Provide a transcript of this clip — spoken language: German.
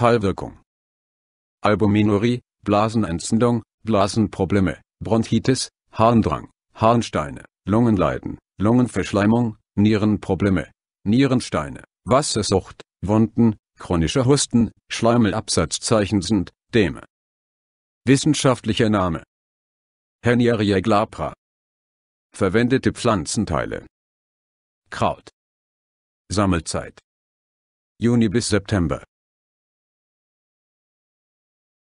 Heilwirkung Albuminurie, Blasenentzündung, Blasenprobleme, Bronchitis, Harndrang, Harnsteine, Lungenleiden, Lungenverschleimung, Nierenprobleme, Nierensteine, Wassersucht, Wunden, chronische Husten, Schleimelabsatzzeichen sind, Däme. Wissenschaftlicher Name Henieria glabra Verwendete Pflanzenteile Kraut Sammelzeit Juni bis September